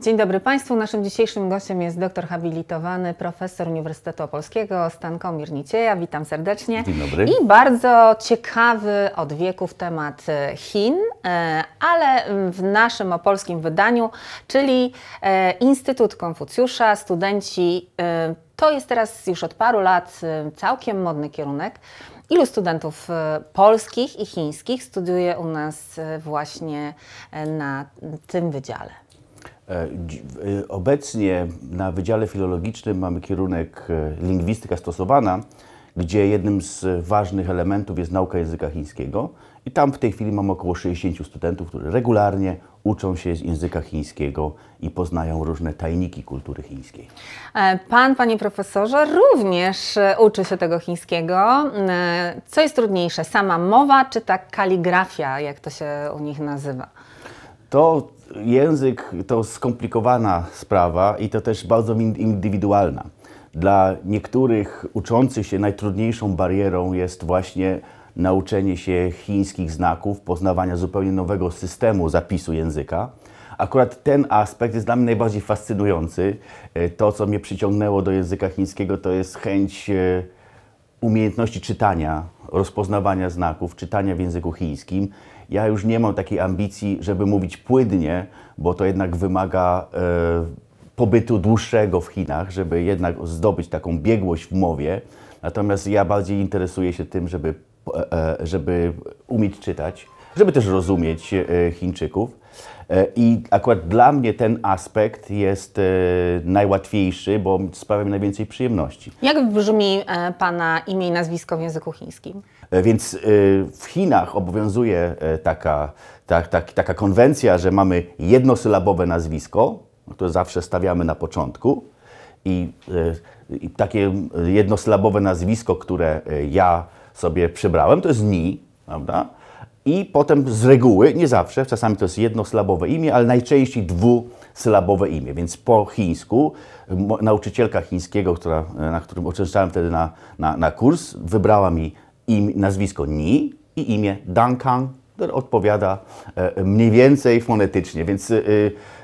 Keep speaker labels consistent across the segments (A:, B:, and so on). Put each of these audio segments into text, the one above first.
A: Dzień dobry Państwu. Naszym dzisiejszym gościem jest doktor habilitowany, profesor Uniwersytetu Opolskiego Stanko Nicieja. Witam serdecznie. Dzień dobry. I bardzo ciekawy od wieków temat e, Chin, e, ale w naszym opolskim wydaniu, czyli e, Instytut Konfucjusza, studenci. To jest teraz już od paru lat całkiem modny kierunek. Ilu studentów polskich i chińskich studiuje u nas właśnie na tym wydziale?
B: E, e, obecnie na Wydziale Filologicznym mamy kierunek e, lingwistyka stosowana, gdzie jednym z ważnych elementów jest nauka języka chińskiego. I tam w tej chwili mam około 60 studentów, którzy regularnie uczą się z języka chińskiego i poznają różne tajniki kultury chińskiej.
A: Pan, panie profesorze, również uczy się tego chińskiego. Co jest trudniejsze, sama mowa czy ta kaligrafia, jak to się u nich nazywa?
B: To język to skomplikowana sprawa i to też bardzo indywidualna. Dla niektórych uczących się najtrudniejszą barierą jest właśnie nauczenie się chińskich znaków, poznawania zupełnie nowego systemu zapisu języka. Akurat ten aspekt jest dla mnie najbardziej fascynujący. E, to, co mnie przyciągnęło do języka chińskiego, to jest chęć e, umiejętności czytania, rozpoznawania znaków, czytania w języku chińskim. Ja już nie mam takiej ambicji, żeby mówić płynnie, bo to jednak wymaga e, pobytu dłuższego w Chinach, żeby jednak zdobyć taką biegłość w mowie. Natomiast ja bardziej interesuję się tym, żeby, e, e żeby umieć czytać, żeby też rozumieć e, Chińczyków. E, I akurat dla mnie ten aspekt jest e, najłatwiejszy, bo sprawia mi najwięcej przyjemności.
A: Jak brzmi Pana imię i nazwisko w języku chińskim?
B: Więc w Chinach obowiązuje taka, tak, tak, taka konwencja, że mamy jednosylabowe nazwisko, które zawsze stawiamy na początku. I, i takie jednosylabowe nazwisko, które ja sobie przybrałem, to jest Ni, prawda? i potem z reguły, nie zawsze, czasami to jest jednosylabowe imię, ale najczęściej dwusylabowe imię. Więc po chińsku nauczycielka chińskiego, która, e, na którym uczęszczałem wtedy na, na, na kurs, wybrała mi im, nazwisko Ni i imię Duncan, które odpowiada e, mniej więcej fonetycznie, więc... E,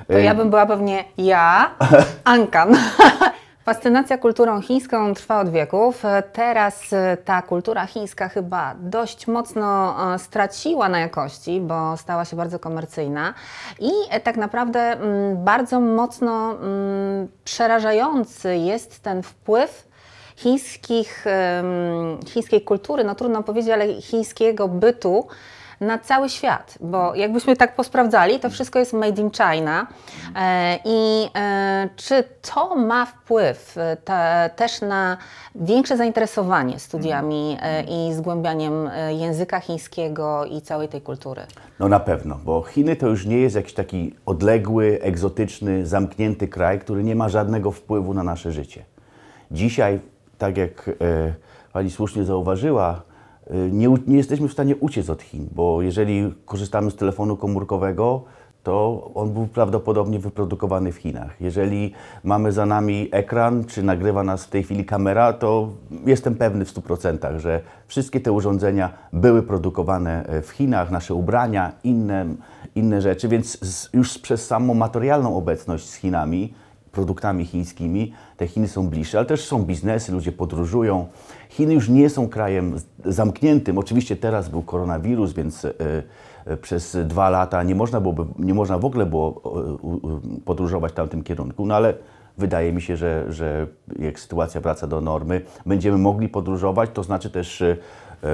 B: to ja bym
A: była pewnie ja, Ankan. Fascynacja kulturą chińską trwa od wieków. Teraz e, ta kultura chińska chyba dość mocno e, straciła na jakości, bo stała się bardzo komercyjna i e, tak naprawdę mm, bardzo mocno mm, przerażający jest ten wpływ chińskich, chińskiej kultury, no trudno powiedzieć, ale chińskiego bytu na cały świat, bo jakbyśmy tak posprawdzali, to wszystko jest made in China. E, I e, czy to ma wpływ te, też na większe zainteresowanie studiami mm. e, i zgłębianiem języka chińskiego i całej tej kultury?
B: No na pewno, bo Chiny to już nie jest jakiś taki odległy, egzotyczny, zamknięty kraj, który nie ma żadnego wpływu na nasze życie. Dzisiaj, tak jak e, pani słusznie zauważyła, Y, nie, nie jesteśmy w stanie uciec od Chin, bo jeżeli korzystamy z telefonu komórkowego, to on był prawdopodobnie wyprodukowany w Chinach. Jeżeli mamy za nami ekran, czy nagrywa nas w tej chwili kamera, to jestem pewny w 100%, że wszystkie te urządzenia były produkowane e, w Chinach, nasze ubrania, inne, inne rzeczy, więc z, już przez samą materialną obecność z Chinami produktami chińskimi. Te Chiny są bliższe, ale też są biznesy, ludzie podróżują. Chiny już nie są krajem zamkniętym. Oczywiście teraz był koronawirus, więc e, e, przez dwa lata nie można, byłoby, nie można w ogóle było podróżować w tamtym kierunku, no ale wydaje mi się, że, że jak sytuacja wraca do normy, będziemy mogli podróżować, to znaczy też e, E,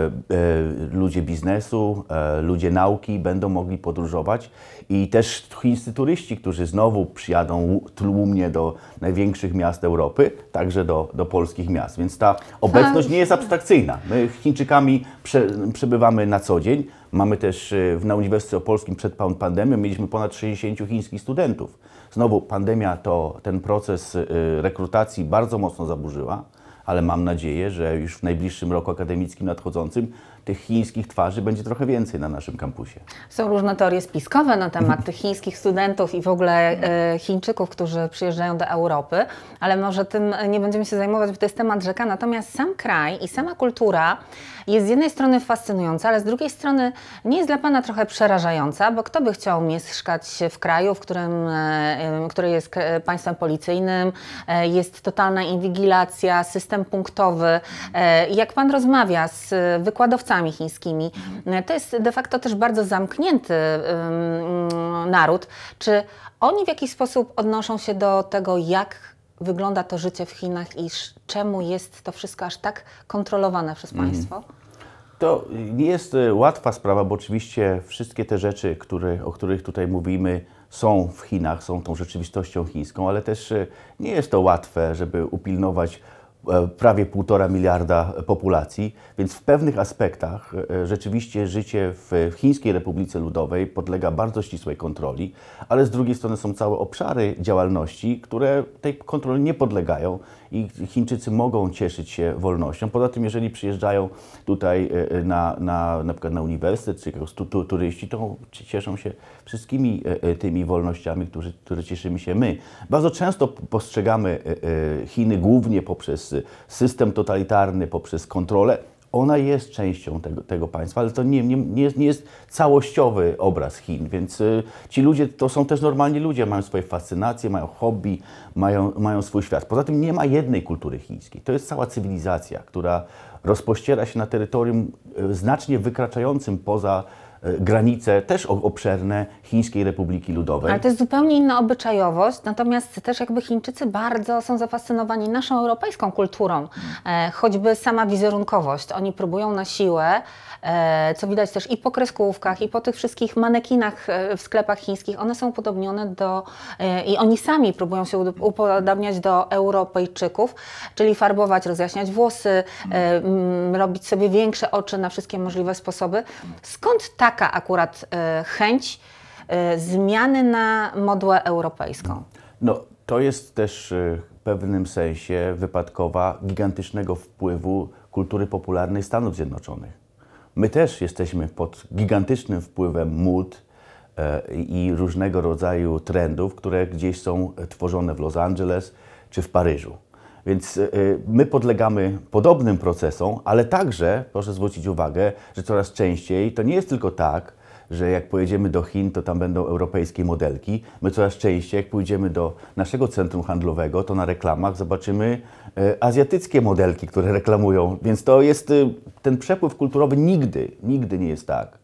B: e, ludzie biznesu, e, ludzie nauki będą mogli podróżować i też chińscy turyści, którzy znowu przyjadą tłumnie do największych miast Europy, także do, do polskich miast. Więc ta obecność nie jest abstrakcyjna. My Chińczykami prze, przebywamy na co dzień. Mamy też na Uniwersytecie Opolskim przed pandemią mieliśmy ponad 60 chińskich studentów. Znowu pandemia to ten proces rekrutacji bardzo mocno zaburzyła ale mam nadzieję, że już w najbliższym roku akademickim nadchodzącym tych chińskich twarzy będzie trochę więcej na naszym kampusie.
A: Są różne teorie spiskowe na temat tych chińskich studentów i w ogóle e, Chińczyków, którzy przyjeżdżają do Europy, ale może tym nie będziemy się zajmować, bo to jest temat rzeka. Natomiast sam kraj i sama kultura jest z jednej strony fascynująca, ale z drugiej strony nie jest dla Pana trochę przerażająca, bo kto by chciał mieszkać w kraju, w którym, e, e, który jest państwem policyjnym, jest totalna inwigilacja, system punktowy. Jak Pan rozmawia z wykładowcami, wyznawcami chińskimi. E, to jest de facto też bardzo zamknięty naród. Czy oni w jakiś sposób odnoszą się do tego, jak wygląda to życie w Chinach i czemu jest to wszystko aż tak kontrolowane przez mhm. państwo? Mm.
B: To nie jest e, łatwa sprawa, bo oczywiście wszystkie te rzeczy, które, o których tutaj mówimy, są w Chinach, są tą rzeczywistością chińską, ale też e, nie jest to łatwe, żeby upilnować E, prawie półtora miliarda populacji, więc w pewnych aspektach e, rzeczywiście życie w Chińskiej Republice Ludowej podlega bardzo ścisłej kontroli, ale z drugiej strony są całe obszary działalności, które tej kontroli nie podlegają i Chińczycy mogą cieszyć się wolnością. Poza tym, jeżeli przyjeżdżają tutaj e, na, na, na przykład na uniwersytet czy tu, tu, turyści, to cieszą się wszystkimi tymi wolnościami, które, które cieszymy się my. Bardzo często postrzegamy Chiny głównie poprzez system totalitarny, poprzez kontrolę, ona jest częścią tego, tego, państwa, ale to nie, nie, nie, jest, nie jest całościowy obraz Chin, więc y, ci ludzie to są też normalni ludzie, mają swoje fascynacje, mają hobby, mają, mają swój świat. Poza tym nie ma jednej kultury chińskiej. To jest cała cywilizacja, która rozpościera się na terytorium y, znacznie wykraczającym poza E, granice też obszerne Chińskiej Republiki Ludowej. Ale to jest
A: zupełnie inna obyczajowość, natomiast też jakby Chińczycy bardzo są zafascynowani naszą europejską kulturą, e, choćby sama wizerunkowość. Oni próbują na siłę, e, co widać też i po kreskówkach, i po tych wszystkich manekinach w sklepach chińskich, one są podobnione do, i oni sami próbują się upodabniać do Europejczyków, czyli farbować, rozjaśniać włosy, robić sobie większe oczy na wszystkie możliwe sposoby. Skąd tak taka akurat e, chęć e, zmiany na modłę europejską?
B: No, to jest też e, w pewnym sensie wypadkowa gigantycznego wpływu kultury popularnej Stanów Zjednoczonych. My też jesteśmy pod gigantycznym wpływem mód i różnego rodzaju trendów, które gdzieś są tworzone w Los Angeles czy w Paryżu. Więc e, e, my podlegamy podobnym procesom, ale także proszę zwrócić uwagę, że coraz częściej to nie jest tylko tak, że jak pojedziemy do Chin, to tam będą europejskie modelki. My coraz częściej, jak pójdziemy do naszego centrum handlowego, to na reklamach zobaczymy e, azjatyckie modelki, które reklamują. Więc to jest ten przepływ kulturowy nigdy, nigdy nie jest tak,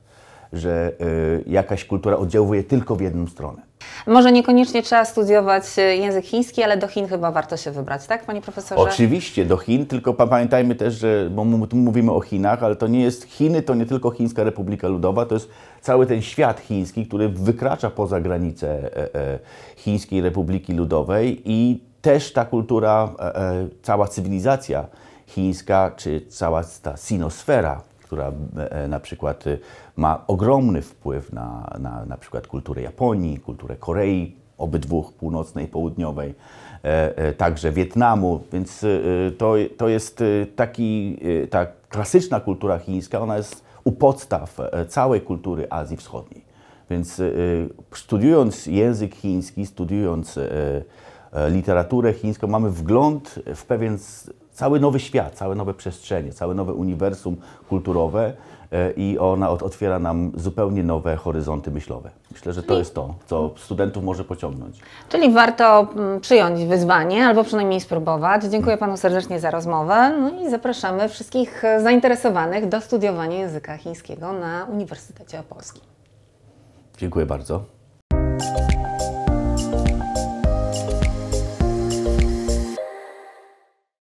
B: że y, jakaś kultura oddziałuje tylko w jedną stronę.
A: Może niekoniecznie trzeba studiować y, język chiński, ale do Chin chyba warto się wybrać, tak, panie profesorze?
B: Oczywiście, do Chin, tylko pamiętajmy też, że bo tu mówimy o Chinach, ale to nie jest Chiny, to nie tylko Chińska Republika Ludowa, to jest cały ten świat chiński, który wykracza poza granice e, e, Chińskiej Republiki Ludowej i też ta kultura, e, cała cywilizacja chińska, czy cała ta sinosfera która e, e, na przykład y, ma ogromny wpływ na, na, na przykład kulturę Japonii, kulturę Korei, obydwóch północnej i południowej, e, także Wietnamu, więc y, y, to, to jest taki, ta klasyczna kultura chińska, ona jest u podstaw całej kultury Azji Wschodniej. Więc studiując język chiński, studiując E, literaturę chińską, mamy wgląd w pewien cały nowy świat, całe nowe przestrzenie, całe nowe uniwersum kulturowe e, i ona otwiera nam zupełnie nowe horyzonty myślowe. Myślę, że to jest to, co studentów może pociągnąć.
A: Czyli warto mm, przyjąć wyzwanie albo przynajmniej spróbować. Dziękuję Panu serdecznie za rozmowę no i zapraszamy wszystkich e, zainteresowanych do studiowania języka chińskiego na Uniwersytecie
B: Opolskim. Dziękuję bardzo.